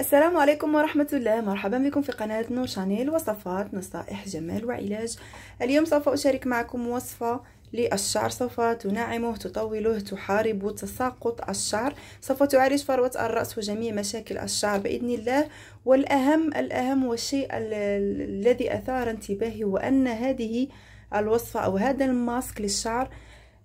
السلام عليكم ورحمة الله مرحبا بكم في قناة نور شانيل وصفات نصائح جمال وعلاج اليوم سوف أشارك معكم وصفة للشعر سوف تنعمه تطوله تحارب تساقط الشعر سوف تعالج فروة الرأس وجميع مشاكل الشعر بإذن الله والأهم الأهم والشيء الذي أثار انتباهي هو أن هذه الوصفة أو هذا الماسك للشعر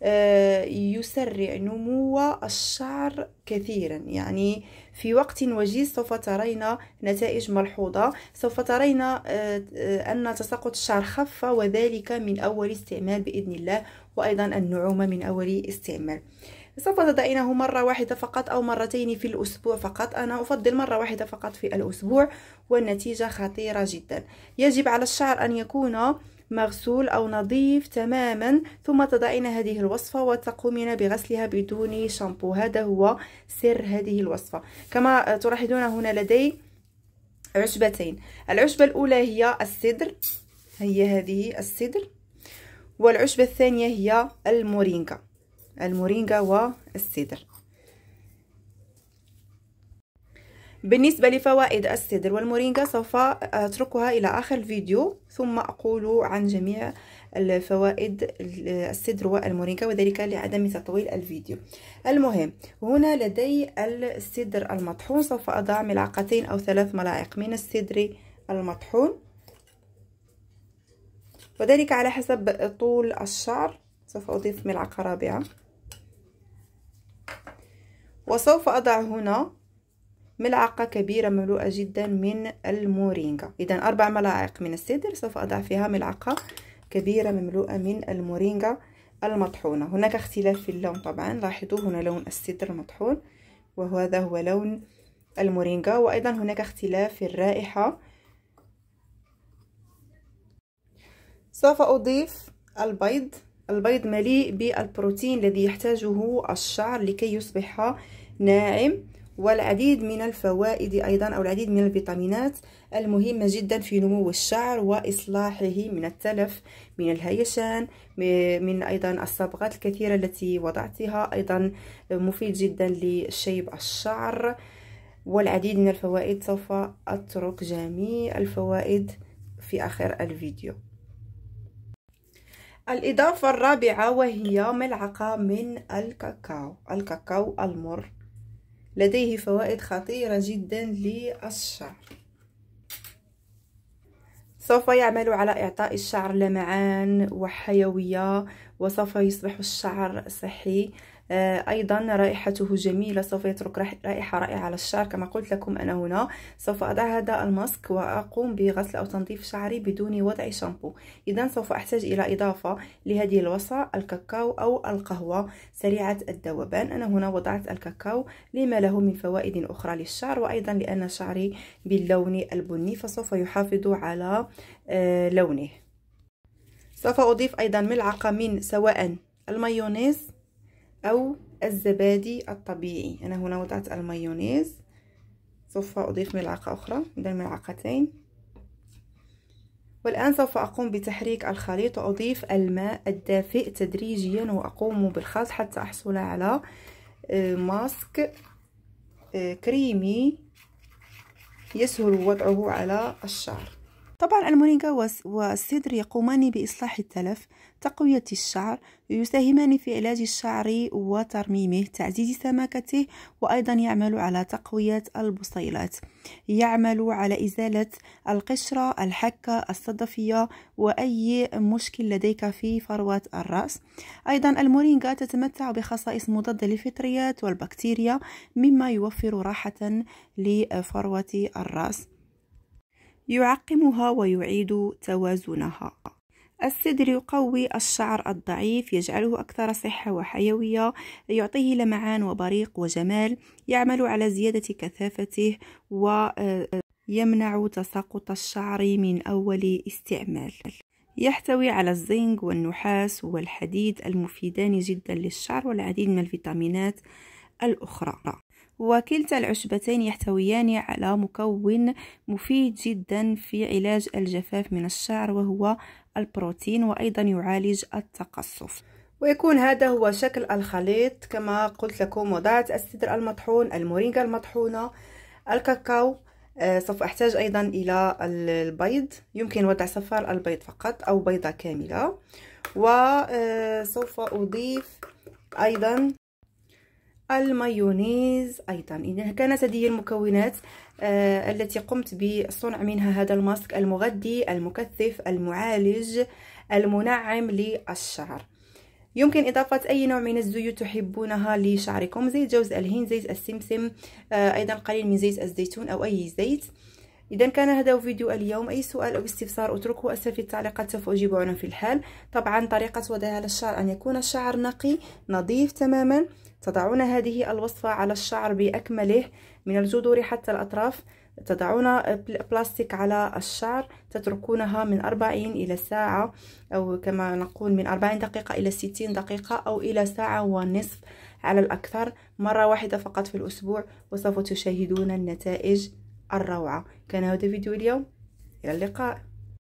آه، يسرع نمو الشعر كثيرا يعني في وقت وجيز سوف ترين نتائج ملحوظة سوف ترين آه، آه، أن تساقط الشعر خف وذلك من أول استعمال بإذن الله وأيضا النعومة من أول استعمال سوف تضعينه مرة واحدة فقط أو مرتين في الأسبوع فقط أنا أفضل مرة واحدة فقط في الأسبوع والنتيجة خطيرة جدا يجب على الشعر أن يكون مغسول أو نظيف تماما ثم تضعين هذه الوصفة وتقومين بغسلها بدون شامبو هذا هو سر هذه الوصفة كما تلاحظون هنا لدي عشبتين العشبة الأولى هي السدر هي هذه السدر والعشبة الثانية هي المورينجا المورينجا والسدر بالنسبة لفوائد السدر والمورينجا سوف أتركها إلى آخر الفيديو ثم أقول عن جميع الفوائد السدر والمورينجا وذلك لعدم تطويل الفيديو المهم هنا لدي السدر المطحون سوف أضع ملعقتين أو ثلاث ملاعق من السدر المطحون وذلك على حسب طول الشعر سوف أضيف ملعقة رابعة وسوف أضع هنا ملعقة كبيرة مملوءة جدا من المورينجا إذا أربع ملاعق من السدر سوف أضع فيها ملعقة كبيرة مملوءة من المورينجا المطحونة هناك اختلاف في اللون طبعا لاحظوا هنا لون السدر المطحون وهذا هو لون المورينجا وأيضا هناك اختلاف في الرائحة سوف أضيف البيض البيض مليء بالبروتين الذي يحتاجه الشعر لكي يصبح ناعم والعديد من الفوائد أيضا أو العديد من الفيتامينات المهمة جدا في نمو الشعر وإصلاحه من التلف من الهيشان من أيضا الصبغات الكثيرة التي وضعتها أيضا مفيد جدا لشيب الشعر والعديد من الفوائد سوف أترك جميع الفوائد في آخر الفيديو الإضافة الرابعة وهي ملعقة من الكاكاو الكاكاو المر لديه فوائد خطيرة جدا للشعر سوف يعمل على إعطاء الشعر لمعان وحيوية وسوف يصبح الشعر صحي آه، أيضا رائحته جميلة سوف يترك رائحة رائعة على الشعر كما قلت لكم أنا هنا سوف أضع هذا الماسك وأقوم بغسل أو تنظيف شعري بدون وضع شامبو إذا سوف أحتاج إلى إضافة لهذه الوصفة الكاكاو أو القهوة سريعة الذوبان أنا هنا وضعت الكاكاو لما له من فوائد أخرى للشعر وأيضا لأن شعري باللون البني فسوف يحافظ على آه، لونه سوف أضيف أيضا ملعقة من سواء المايونيز أو الزبادي الطبيعي أنا هنا وضعت المايونيز سوف أضيف ملعقة أخرى بدل ملعقتين والآن سوف أقوم بتحريك الخليط وأضيف الماء الدافئ تدريجيا وأقوم بالخلط حتى أحصل على آه، ماسك آه، كريمي يسهل وضعه على الشعر طبعا المورينجا والسدر يقومان بإصلاح التلف تقوية الشعر يساهمان في علاج الشعر وترميمه تعزيز سماكته وأيضا يعمل على تقوية البصيلات يعمل على إزالة القشرة الحكة الصدفية وأي مشكل لديك في فروة الرأس أيضا المورينجا تتمتع بخصائص مضادة للفطريات والبكتيريا مما يوفر راحة لفروة الرأس يعقمها ويعيد توازنها السدر يقوي الشعر الضعيف يجعله أكثر صحة وحيوية يعطيه لمعان وبريق وجمال يعمل على زيادة كثافته ويمنع آه، تساقط الشعر من أول استعمال يحتوي على الزنك والنحاس والحديد المفيدان جدا للشعر والعديد من الفيتامينات الأخرى وكلتا العشبتين يحتويان على مكون مفيد جدا في علاج الجفاف من الشعر وهو البروتين وأيضا يعالج التقصف ويكون هذا هو شكل الخليط كما قلت لكم وضعت السدر المطحون المورينجا المطحونة الكاكاو آه، سوف أحتاج أيضا إلى البيض يمكن وضع صفار البيض فقط أو بيضة كاملة وسوف آه، أضيف أيضا المايونيز أيضا إذا كانت هذه المكونات آه التي قمت بصنع منها هذا الماسك المغذي المكثف المعالج المنعم للشعر يمكن إضافة أي نوع من الزيوت تحبونها لشعركم زيت جوز الهند زيت السمسم آه، أيضا قليل من زيت الزيتون أو أي زيت إذا كان هذا فيديو اليوم أي سؤال أو استفسار اتركه أسفل في التعليقات سوف أجيب عنه في الحال طبعا طريقة وضعها للشعر أن يكون الشعر نقي نظيف تماما تضعون هذه الوصفة على الشعر بأكمله من الجذور حتى الأطراف تضعون بلاستيك على الشعر تتركونها من 40 إلى ساعة أو كما نقول من 40 دقيقة إلى 60 دقيقة أو إلى ساعة ونصف على الأكثر مرة واحدة فقط في الأسبوع وسوف تشاهدون النتائج الروعة كان هذا فيديو اليوم إلى اللقاء